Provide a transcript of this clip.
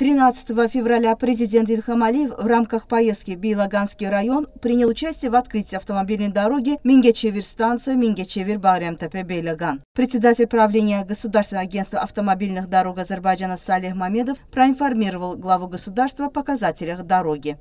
13 февраля президент Ильхам Алиев в рамках поездки в Билаганский район принял участие в открытии автомобильной дороги Мингечевир-станция Мингечевир-Багрям-Тапе-Белаган. Председатель правления Государственного агентства автомобильных дорог Азербайджана Салих Мамедов проинформировал главу государства о показателях дороги.